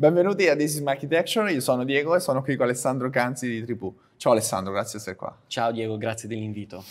Benvenuti a This is My Architecture, io sono Diego e sono qui con Alessandro Canzi di Tribù. Ciao Alessandro, grazie di essere qua. Ciao Diego, grazie dell'invito.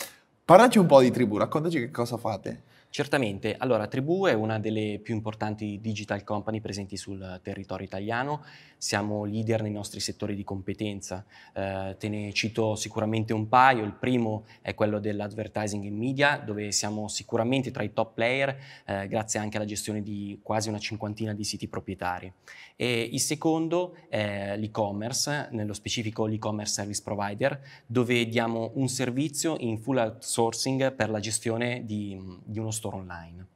Parlaci un po' di Tribù, raccontaci che cosa fate. Certamente, allora Tribù è una delle più importanti digital company presenti sul territorio italiano, siamo leader nei nostri settori di competenza, eh, te ne cito sicuramente un paio, il primo è quello dell'advertising in media dove siamo sicuramente tra i top player eh, grazie anche alla gestione di quasi una cinquantina di siti proprietari e il secondo è l'e-commerce, nello specifico l'e-commerce service provider dove diamo un servizio in full outsourcing per la gestione di, di uno store online.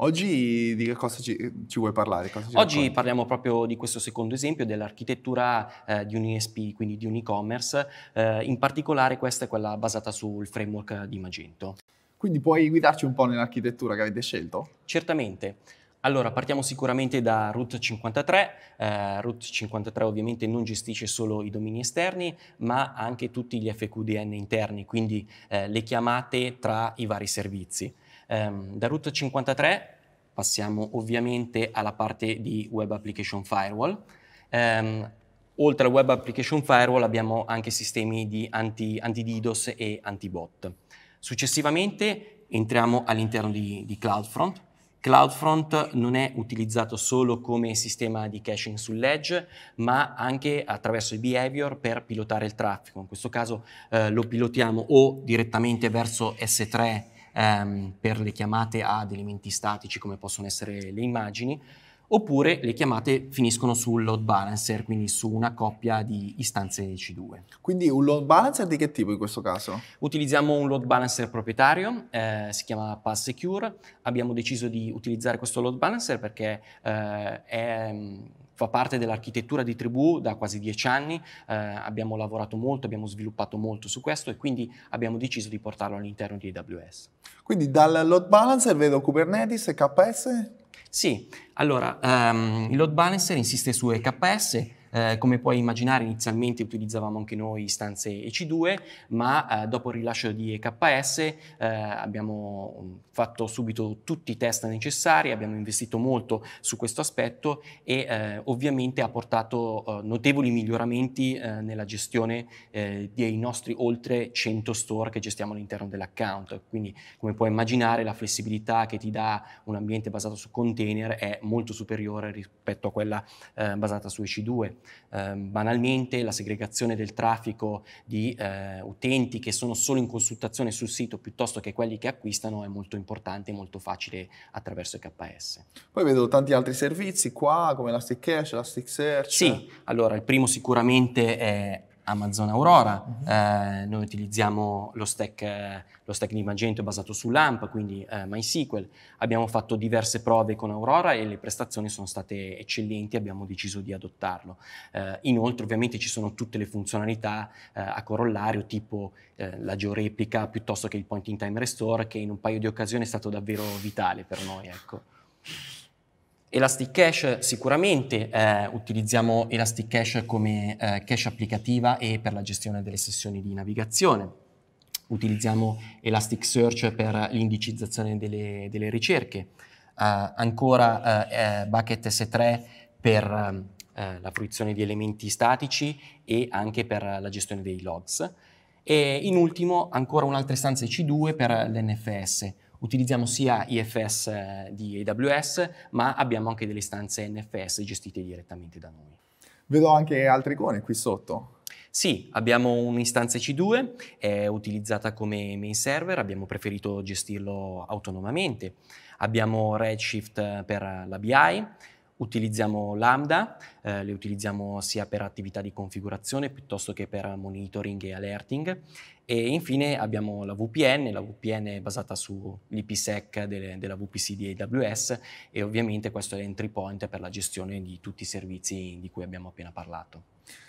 Oggi di che cosa ci, ci vuoi parlare? Ci Oggi racconti? parliamo proprio di questo secondo esempio dell'architettura eh, di un ESP, quindi di un e-commerce, eh, in particolare questa è quella basata sul framework di Magento. Quindi puoi guidarci un po' nell'architettura che avete scelto? Certamente. Allora, partiamo sicuramente da Route 53. Eh, Route 53 ovviamente non gestisce solo i domini esterni, ma anche tutti gli FQDN interni, quindi eh, le chiamate tra i vari servizi. Um, da root 53 passiamo ovviamente alla parte di Web Application Firewall. Um, oltre al Web Application Firewall abbiamo anche sistemi di anti, anti-DDoS e anti-bot. Successivamente entriamo all'interno di, di CloudFront, CloudFront non è utilizzato solo come sistema di caching sull'edge, ma anche attraverso i behavior per pilotare il traffico. In questo caso eh, lo pilotiamo o direttamente verso S3 ehm, per le chiamate ad elementi statici come possono essere le immagini, oppure le chiamate finiscono sul load balancer, quindi su una coppia di istanze C2. Quindi un load balancer di che tipo in questo caso? Utilizziamo un load balancer proprietario, eh, si chiama Pass Secure. Abbiamo deciso di utilizzare questo load balancer perché eh, è mm, fa parte dell'architettura di tribù da quasi dieci anni, eh, abbiamo lavorato molto, abbiamo sviluppato molto su questo e quindi abbiamo deciso di portarlo all'interno di AWS. Quindi dal load balancer vedo Kubernetes e KS? Sì, allora um, il load balancer insiste su EKS eh, come puoi immaginare inizialmente utilizzavamo anche noi istanze EC2, ma eh, dopo il rilascio di EKS eh, abbiamo mm, fatto subito tutti i test necessari, abbiamo investito molto su questo aspetto e eh, ovviamente ha portato eh, notevoli miglioramenti nella gestione dei nostri oltre 100 store che gestiamo all'interno dell'account. Quindi come puoi immaginare la flessibilità che ti dà un ambiente basato su container è molto superiore rispetto a quella basata su EC2 eh, banalmente la segregazione del traffico di eh, utenti che sono solo in consultazione sul sito piuttosto che quelli che acquistano è molto importante e molto facile attraverso KS. Poi vedo tanti altri servizi qua come Elastic Cache, Search. Sì, allora il primo sicuramente è Amazon Aurora, uh-huh. eh, noi utilizziamo lo stack, lo stack, di Magento basato su LAMP, quindi eh, MySQL, abbiamo fatto diverse prove con Aurora e le prestazioni sono state eccellenti, abbiamo deciso di adottarlo. Eh, inoltre ovviamente ci sono tutte le funzionalità eh, a corollario tipo eh, la georeplica piuttosto che il point in time restore che in un paio di occasioni è stato davvero vitale per noi. Ecco. Elastic Cache sicuramente eh, utilizziamo Elastic Cache come eh, cache applicativa e per la gestione delle sessioni di navigazione. Utilizziamo Elasticsearch per l'indicizzazione delle, delle ricerche. Uh, ancora uh, Bucket S3 per uh, la fruizione di elementi statici e anche per la gestione dei logs. E in ultimo ancora un'altra istanza c 2 per l'NFS, Utilizziamo sia IFS eh, di AWS, ma abbiamo anche delle istanze NFS gestite direttamente da noi. Vedo anche altre icone qui sotto. Sì, abbiamo un'istanza c 2 è utilizzata come main server, abbiamo preferito gestirlo autonomamente. Abbiamo Redshift per la BI, utilizziamo Lambda, eh, le utilizziamo sia per attività di configurazione piuttosto che per monitoring e alerting. E infine abbiamo la VPN, la VPN è basata sull'IPsec delle, della VPC di AWS e ovviamente questo è l'entry point per la gestione di tutti i servizi di cui abbiamo appena parlato.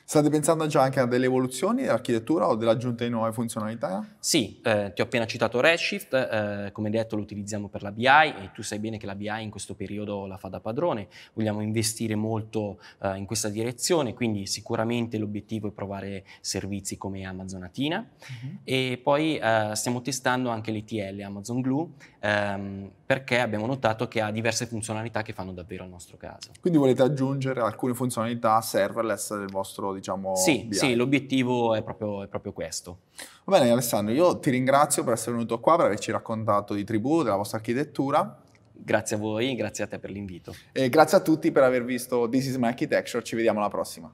State pensando già anche a delle evoluzioni dell'architettura o dell'aggiunta di nuove funzionalità? Sì, eh, ti ho appena citato Redshift, eh, come detto lo utilizziamo per la BI e tu sai bene che la BI in questo periodo la fa da padrone, vogliamo investire molto eh, eh, in questa direzione, quindi sicuramente l'obiettivo è provare servizi come Amazon Atina uh-huh. Mhm. e poi eh, stiamo testando anche l'ETL Amazon Glue ehm, perché abbiamo notato che ha diverse funzionalità che fanno davvero al nostro caso. Quindi volete aggiungere alcune funzionalità serverless del vostro, diciamo, Sì, BI. sì l'obiettivo è proprio, è proprio questo. Va bene Alessandro, io ti ringrazio per essere venuto qua, per averci raccontato di Tribù, della vostra architettura. Grazie a voi, grazie a te per l'invito. E grazie a tutti per aver visto This is my architecture, ci vediamo alla prossima.